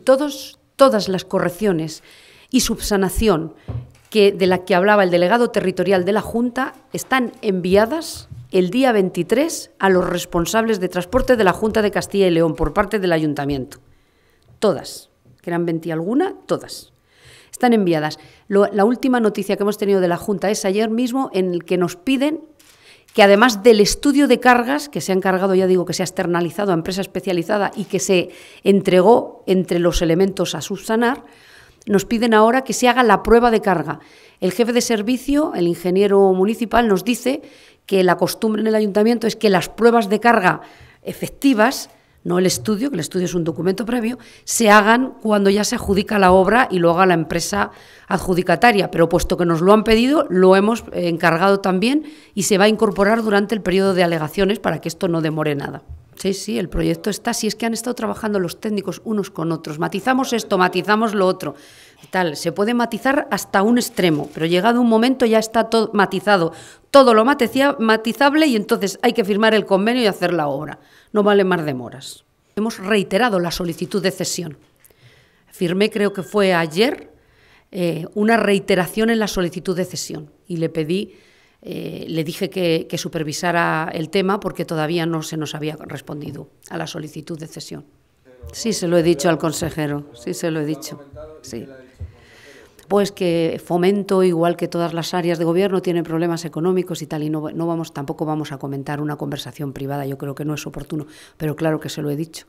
todos, todas las correcciones y subsanación que, de la que hablaba el delegado territorial de la Junta están enviadas el día 23 a los responsables de transporte de la Junta de Castilla y León por parte del Ayuntamiento. Todas, que eran 20 alguna, todas. Están enviadas. la última noticia que hemos tenido de la Junta es ayer mismo en el que nos piden que además del estudio de cargas, que se ha encargado, ya digo, que se ha externalizado a empresa especializada y que se entregó entre los elementos a subsanar, nos piden ahora que se haga la prueba de carga. El jefe de servicio, el ingeniero municipal, nos dice que la costumbre en el ayuntamiento es que las pruebas de carga efectivas no el estudio, que el estudio es un documento previo, se hagan cuando ya se adjudica la obra y lo haga la empresa adjudicataria. Pero puesto que nos lo han pedido, lo hemos eh, encargado también y se va a incorporar durante el periodo de alegaciones para que esto no demore nada. Sí, sí, el proyecto está. Si es que han estado trabajando los técnicos unos con otros. Matizamos esto, matizamos lo otro. Tal, se puede matizar hasta un extremo, pero llegado un momento ya está todo matizado, todo lo matizable y entonces hay que firmar el convenio y hacer la obra. No vale más demoras. Hemos reiterado la solicitud de cesión. Firmé, creo que fue ayer, eh, una reiteración en la solicitud de cesión y le pedí eh, le dije que, supervisara el tema porque todavía no se nos había respondido a la solicitud de cesión. Sí, se lo he dicho al consejero, sí, se lo he dicho. Sí. Pues que fomento, igual que todas las áreas de gobierno, tiene problemas económicos y tal, y no vamos, tampoco vamos a comentar una conversación privada, yo creo que no es oportuno, pero claro que se lo he dicho.